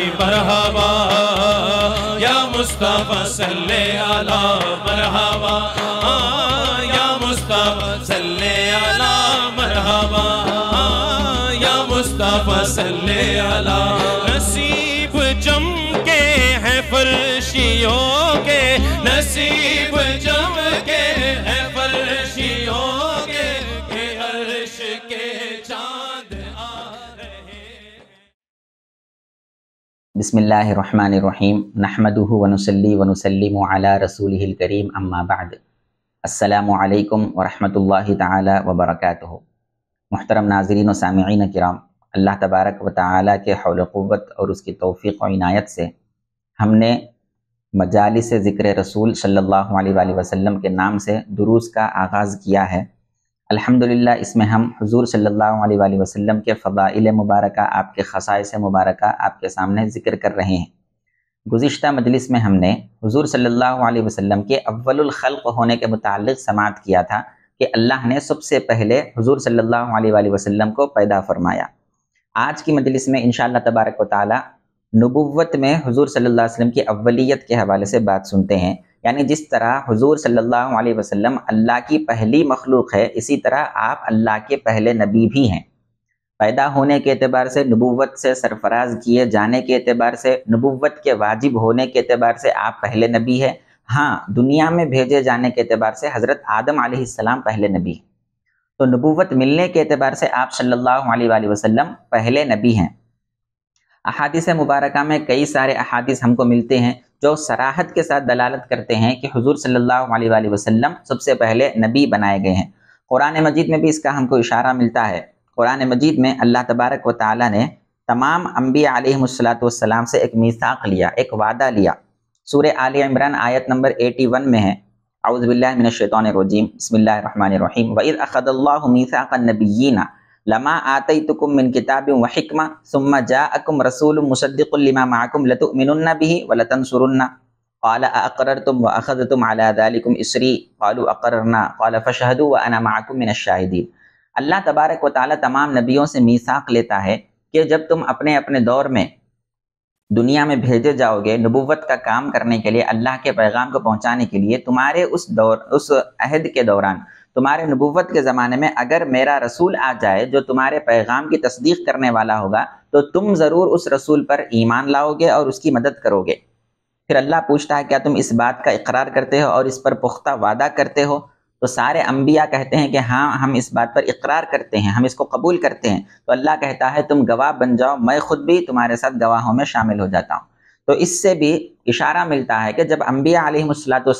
मरहबा या मुस्तफा सल्ले आला मरहबा या मुस्तफा सल्ले आला मरहबा या मुस्तफा सल्ले आला नसीब जम के हैं फरशियों के नसीब जम के बिसमीम नहमदू वनसली वनसलम अला रसूल करीम अम्माबाद अल्लाम वरहमल तबरक महतरम नाजरीन सामीन कराम अल्लाह तबारक व ताली के हौलक़वत और उसकी तोफ़ी व इनायत से हमने मजालिस ज़िक्र रसूल सल्लल्लाहु अलैहि वसल्लम के नाम से दुरूस का आगाज़ किया है अल्हम्दुलिल्लाह इसमें हम हजूर सल्लल्लाहु अलैहि वसल्लम के फ़दाइल मुबारक आपके खसाइस मुबारक आपके सामने ज़िक्र कर रहे हैं गुज्त मजलिस में हमने हजूर सल्लल्लाहु अलैहि वसल्लम के ख़ल्क होने के मुतल समात किया था कि अल्लाह ने सबसे पहले हजूर सल्लल्लाहु अलैहि वसल्लम को पैदा फरमाया आज की मजलिस में इन तबारक वाली नबुवत में हजूर सल्लल्लाहु अलैहि वसल्लम की अव्वलियत के हवाले से बात सुनते हैं यानी जिस तरह हुजूर सल्लल्लाहु अलैहि वसल्लम अल्लाह की पहली मखलूक है इसी तरह आप अल्लाह के पहले नबी भी हैं पैदा होने के अतबार से नबूवत से सरफराज किए जाने के अतबार से नबूवत के वाजिब होने के अतबार से आप पहले नबी है हाँ दुनिया में भेजे जाने के अतबार से हज़रत आदम आसमाम पहले नबी हैं तो नबूवत मिलने के अतबार से आप सल्लल्लाहु अलैहि वसल्लम पहले नबी हैं अहादीस मुबारक में कई सारे अहादीस हमको मिलते हैं जो सराहत के साथ दलालत करते हैं कि हजूर सल्ला वसलम सबसे पहले नबी बनाए गए हैं कुरान मजीद में भी इसका हमको इशारा मिलता है कुरान मजीद में अल्लाह तबारक व ताली ने तमाम अम्बी आलतम से एक मिसाक लिया एक वादा लिया सूर आल इमरान आयत नंबर एटी वन में है आउज़बिल्लिनशैतरजीम बसमीम वईद नबीना लमा आतुकुम मिन किताब वहिकमा सुम्मा जा अकुम रसूल मुसद्दिकुल लिमा माकुम लतुमिनुन्ना बिही वलतन सुरुन्ना قال اقررتم واخذتم على ذلك اسري قالوا اقررنا قال فشهدوا وانا معكم من الشاهدين अल्लाह तबारक व ताली तमाम नबियों से मीसाक लेता है कि जब तुम अपने अपने दौर में दुनिया में भेजे जाओगे नबूवत का काम करने के लिए अल्लाह के पैगाम को पहुंचाने के लिए तुम्हारे उस दौर उस अहद के दौरान तुम्हारे नबूवत के ज़माने में अगर मेरा रसूल आ जाए जो तुम्हारे पैगाम की तस्दीक करने वाला होगा तो तुम ज़रूर उस रसूल पर ईमान लाओगे और उसकी मदद करोगे फिर अल्लाह पूछता है क्या तुम इस बात का इकरार करते हो और इस पर पुख्ता वादा करते हो तो सारे अम्बिया कहते हैं कि हाँ हम इस बात पर इकरार करते हैं हम इसको कबूल करते हैं तो अल्लाह कहता है तुम गवाह बन जाओ मैं खुद भी तुम्हारे साथ गवाहों में शामिल हो जाता हूँ तो इससे भी इशारा मिलता है कि जब अम्बिया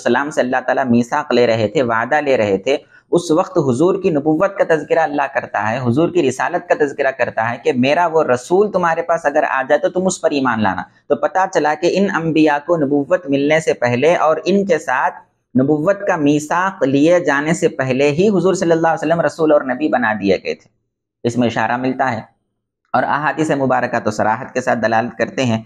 सलाम से अल्लाह ताला मीसाक ले रहे थे वादा ले रहे थे उस वक्त हुजूर की नबूवत का तस्करा अल्लाह करता है हुजूर की रिसालत का तस्करा करता है कि मेरा वो रसूल तुम्हारे पास अगर आ जाए तो तुम उस पर ईमान लाना तो पता चला कि इन अम्बिया को नबूवत मिलने से पहले और इनके साथ नबूवत का मीसाक लिए जाने से पहले ही हुजूर सल्लल्लाहु अलैहि वसल्लम रसूल और नबी बना दिए गए थे इसमें इशारा मिलता है और अहादीस मुबारक तो सराहत के साथ दलालत करते हैं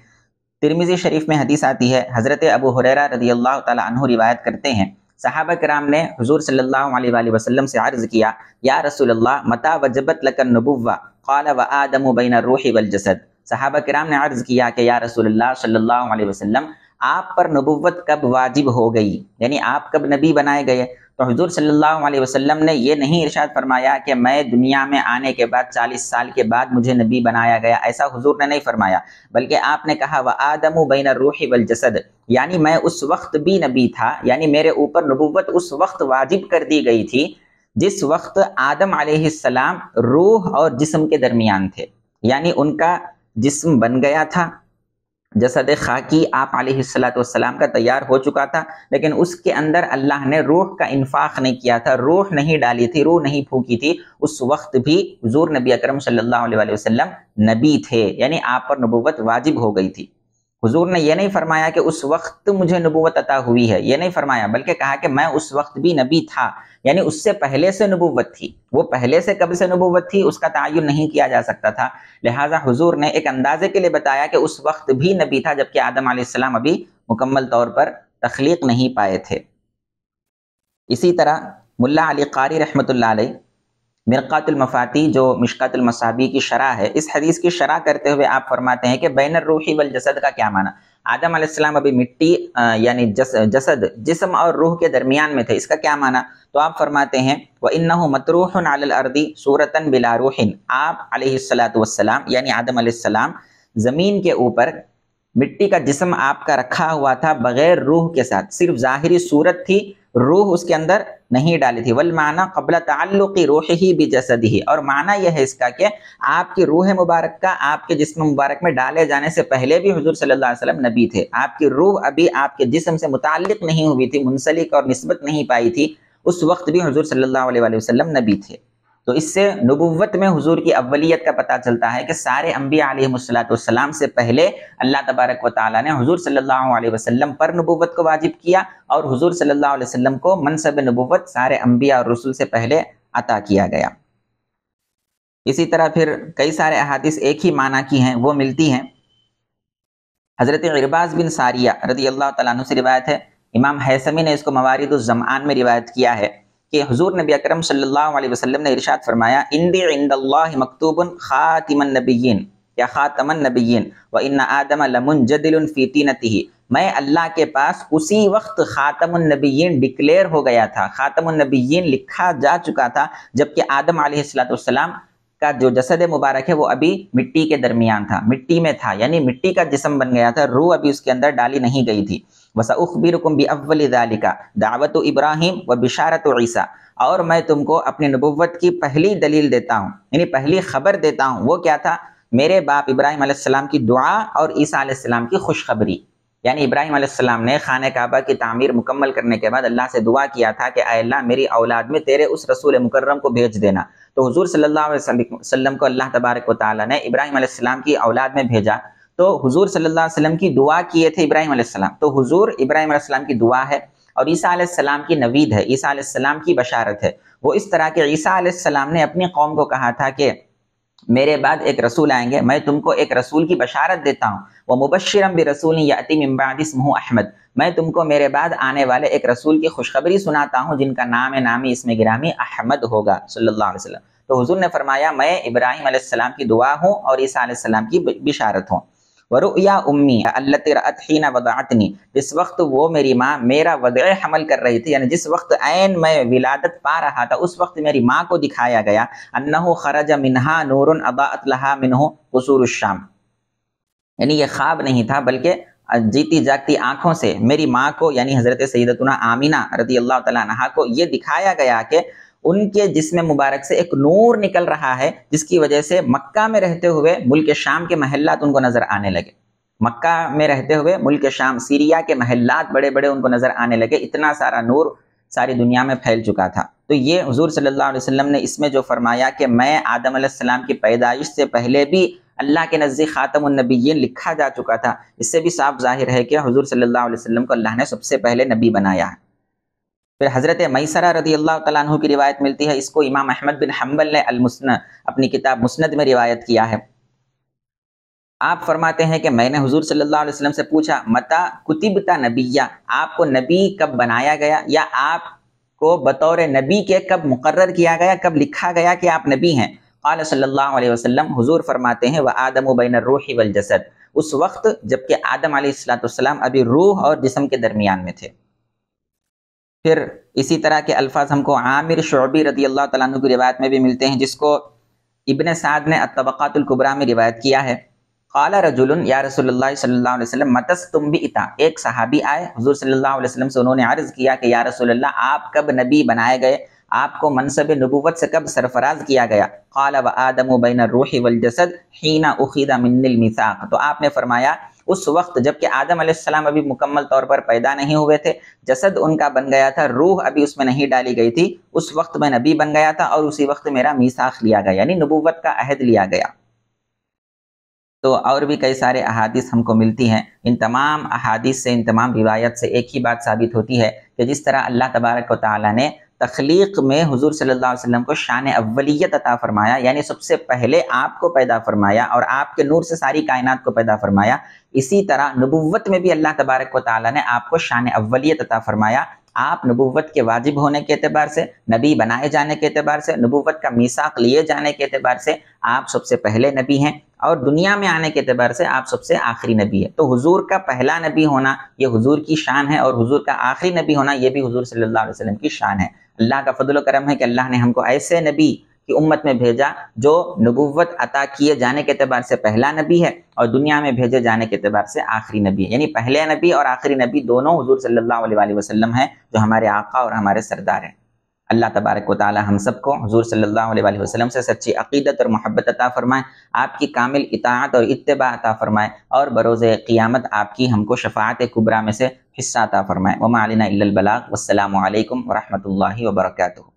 तिरमिज़ी शरीफ में हदीस आती है हज़रत अबू हुररा रदी अल्लाह तु रिवायत करते हैं सहाबा कराम ने हजूर सल्लल्लाहु अलैहि से अर्ज़ किया या रसोल्ला अल्लाह मता वजबत लकन नबुवा कौल व आदम बैन रूही वल जसद सहाबा कराम ने अर्ज़ किया कि या रसोल्ला सल्ला वसलम आप पर नबुवत कब वाजिब हो गई यानी आप कब नबी बनाए गए तो हजूर सल्लल्लाहु अलैहि वसल्लम ने यह नहीं इरशाद फरमाया कि मैं दुनिया में आने के बाद चालीस साल के बाद मुझे नबी बनाया गया ऐसा हजूर ने नहीं फरमाया बल्कि आपने कहा व आदम बैन रूही वल जसद यानी मैं उस वक्त भी नबी था यानी मेरे ऊपर नबूवत उस वक्त वाजिब कर दी गई थी जिस वक्त आदम सलाम रूह और जिस्म के दरमियान थे यानी उनका जिस्म बन गया था जसद खाकी आप आसलाम का तैयार हो चुका था लेकिन उसके अंदर अल्लाह ने रूह का इन्फाक नहीं किया था रूह नहीं डाली थी रूह नहीं फूकी थी उस वक्त भी हजूर नबी अकरम सल्ला वसम नबी थे यानी आप पर नबूवत वाजिब हो गई थी हुजूर ने यह नहीं फरमाया कि उस वक्त मुझे नबूवत अता हुई है यह नहीं फरमाया बल्कि कहा कि मैं उस वक्त भी नबी था यानी उससे पहले से नबूवत थी वो पहले से कब से नबूवत थी उसका तयन नहीं किया जा सकता था लिहाजा हुजूर ने एक अंदाजे के लिए बताया कि उस वक्त भी नबी था जबकि आदम आसमाम अभी मुकम्मल तौर पर तख्लीक नहीं पाए थे इसी तरह मुला अली कारी रहमत मिरक़ातुलमफ़ाती जो मिशकातुलमसाबी की शरह है इस हदीस की शरह करते हुए आप फरमाते हैं कि बैन रूही वल जसद का क्या माना आदम आसमाम अभी मिट्टी यानी जस जसद जिसम और रूह के दरमियान में थे इसका क्या माना तो आप फरमाते हैं व इन्ना मतरूहन अर्दी सूरतन बिला रूहिन आप अलैहिस्सलाम यानी आदम आसमाम ज़मीन के ऊपर मिट्टी का जिसम आपका रखा हुआ था बगैर रूह के साथ सिर्फ ज़ाहरी सूरत थी रूह उसके अंदर नहीं डाली थी वल माना कबल ताल्लुक़ रूह ही भी जसद ही और माना यह है इसका कि आपकी रूह मुबारक का आपके जिसम मुबारक में डाले जाने से पहले भी हजूर सल्ला वसलम नबी थे आपकी रूह अभी आपके जिसम से मुतल नहीं हुई थी मुंसलिक और नस्बत नहीं पाई थी उस वक्त भी हजूर सल्ला वसलम नबी थे तो इससे नबुवत में हुजूर की अवलियत का पता चलता है कि सारे अम्बिया सलाम से पहले अल्लाह तबारक व ताली ने हजूर सल्ला अलैहि पर नबुवत को वाजिब किया और हजूर सल्ला अलैहि को मनसब नबुवत सारे अम्बिया और रसुल से पहले अता किया गया इसी तरह फिर कई सारे अहादिस एक ही माना की हैं वो मिलती हैं हज़रत अरबाज बिन सारिया रदी अल्लाह तु से रिवायत है इमाम हैसमी ने इसको मवारद ज़मान में रिवायत किया है कि हजूर नबी अकरम सल्लल्लाहु अलैहि वसल्लम ने इरशाद फरमाया इंदी इंदल्लाह मकतूबन ख़ातिमन नबीन या ख़ातमन नबीन व इन आदम लमुन जदिल फ़ीतीनती मैं अल्लाह के पास उसी वक्त ख़ातमनबीन डिक्लेयर हो गया था ख़ातमनबीन लिखा जा चुका था जबकि आदम आसलाम का जो जसद मुबारक है वो अभी मिट्टी के दरमियान था मिट्टी में था यानी मिट्टी का जिसम बन गया था रूह अभी उसके अंदर डाली नहीं गई थी वसाउखबिरकुम बी दावत इब्राहिम व बिशारत ईसा और मैं तुमको अपनी नबुवत की पहली दलील देता हूँ यानी पहली खबर देता हूँ वो क्या था मेरे बाप इब्राहिम आसमाम की दुआ और ईसा आसमाम की खुशखबरी यानी इब्राहिम आसमाम ने खान काबा की तमीर मुकम्मल करने के बाद अल्लाह से दुआ किया था कि अल्लाह मेरी औलाद में तेरे उस रसूल मुकर्रम को भेज देना तो हजूर सल्ला वसम को अल्लाह तबारक वाली ने इब्राहिम आसमाम की औलाद में भेजा तो हुजूर सल्लल्लाहु अलैहि वसल्लम की दुआ किए थे इब्राहिम अलैहिस्सलाम तो हुजूर इब्राहिम अलैहिस्सलाम की दुआ है और ईसा अलैहिस्सलाम की नवीद है ईसा अलैहिस्सलाम की बशारत है वो इस तरह के ईसा अलैहिस्सलाम ने अपनी कौम को कहा था कि मेरे बाद एक रसूल आएंगे मैं तुमको एक रसूल की बशारत देता हूँ वह मुबशरम भी रसूल यातिम इम्बादिसमह अहमद मैं तुमको मेरे बाद आने वाले एक रसूल की खुशखबरी सुनाता हूँ जिनका नाम है नामी इसमें गिरामी अहमद होगा सल्लल्लाहु अलैहि वसल्लम तो हुजूर ने फरमाया मैं इब्राहिम की दुआ हूँ और ईसा सलाम की बिशारत हूँ वरुया उम्मी अल्लतरतन वदातनी जिस वक्त वो मेरी माँ मेरा वद हमल कर रही थी यानी जिस वक्त ऐन मैं विलादत पा रहा था उस वक्त मेरी माँ को दिखाया गया अन्नहु खरज मिनहा नूर अबातलहा मिनहु शाम यानी ये ख्वाब नहीं था बल्कि जीती जागती आंखों से मेरी माँ को यानी हज़रत सईदतना आमिना रदी अल्लाह तला को ये दिखाया गया कि उनके जिसम मुबारक से एक नूर निकल रहा है जिसकी वजह से मक्का में रहते हुए मुल्क शाम के महल्लात उनको नजर आने लगे मक्का में रहते हुए मुल्क शाम सीरिया के महल्लात बड़े बड़े उनको नजर आने लगे इतना सारा नूर सारी दुनिया में फैल चुका था तो ये हजूर सल्ला वसम ने इसमें जो फरमाया कि मैं आदम आदम की पैदाइश से पहले भी अल्लाह के नज़दीक ये लिखा जा चुका था इससे भी साफ जाहिर है कि हजूर सल्ला वसम को अल्लाह ने सबसे पहले नबी बनाया है फिर हज़रत मैसरा रदी अल्लाह तु की रिवायत मिलती है इसको इमाम अहमद बिन हम्बल ने अलमुसन अपनी किताब मुस्ंद में रिवायत किया है आप फरमाते हैं कि मैंने हुजूर सल्लल्लाहु अलैहि वसल्लम से पूछा मता कुतिबता नबिया आपको नबी कब बनाया गया या आपको बतौर नबी के कब मुकर किया गया कब लिखा गया कि आप नबी हैं कल सल्लल्लाहु अलैहि वसल्लम हुजूर फरमाते हैं व आदम उबैन रूह वल जसद उस वक्त जबकि आदम सलाम अभी रूह और जिसम के दरमियान में थे फिर इसी तरह के अल्फाज हमको आमिर शोबी रदी अल्लाह तु की रिवायत में भी मिलते हैं जिसको इबन साद ने अतबक़ातुल्कुबरा में रिवायत किया है खाला रजुल या रसोल्ला सल्लल्लाहु मतस तुम भी इता एक सहाबी आए हजूर सल्लाम से उन्होंने अर्ज़ किया कि या रसोल्ला आप कब नबी बनाए गए आपको मनसब नबूवत से कब सरफराज किया गया खाला व आदम बैन रूह वल हीना उखीदा मिन्नल मिसाक तो आपने फरमाया उस वक्त जबकि आदम आदम अभी मुकम्मल तौर पर पैदा नहीं हुए थे जसद उनका बन गया था रूह अभी उसमें नहीं डाली गई थी उस वक्त मैं नबी बन गया था और उसी वक्त मेरा मीसाख लिया गया यानी नबूवत का अहद लिया गया तो और भी कई सारे अहादीस हमको मिलती हैं इन तमाम अहादीस से इन तमाम रिवायत से एक ही बात साबित होती है कि जिस तरह अल्लाह तबारक व ताली ने तख्लीक में हजूर अलैहि वसल्लम को शान अव्वलियत अता फ़रमाया यानी सबसे पहले आपको पैदा फ़रमाया और आपके नूर से सारी कायनात को पैदा फ़रमाया इसी तरह नबूवत में भी अल्लाह तबारक व ताली ने आपको शान अव्वलियत अता फ़रमाया आप नबूवत के वाजिब होने के अतबार से नबी बनाए जाने के अतबार से नबूवत का मीसाक लिए जाने के अतबार से आप सबसे पहले नबी हैं और दुनिया में आने के अतबार से आप सबसे आखिरी नबी है तो हुजूर का पहला नबी होना ये हुजूर की शान है और हुजूर का आखिरी नबी होना ये भी हुजूर सल्लल्लाहु अलैहि वसल्लम की शान है अल्लाह का फजल करम है कि अल्लाह ने हमको ऐसे नबी की उम्मत में भेजा जो नबूवत अता किए जाने के अतबार से पहला नबी है और दुनिया में भेजे जाने के अतबार से आखिरी नबी है यानी पहले नबी और आखिरी नबी दोनों हजूर सल्ला वसलम है जो हमारे आका और हमारे सरदार हैं अल्लाह तबारक वाली हम सबको हजूर सल्ला वसलम से सच्ची अकीदत और मोहब्बत अता फ़रमाए आपकी कामिल इतात और इतबा अता फ़रमाए और बरोज़ क़ियामत आपकी हमको शफात कुबरा में से हिस्सा अता फ़रमाए वमा वसलम वरहमल वर्का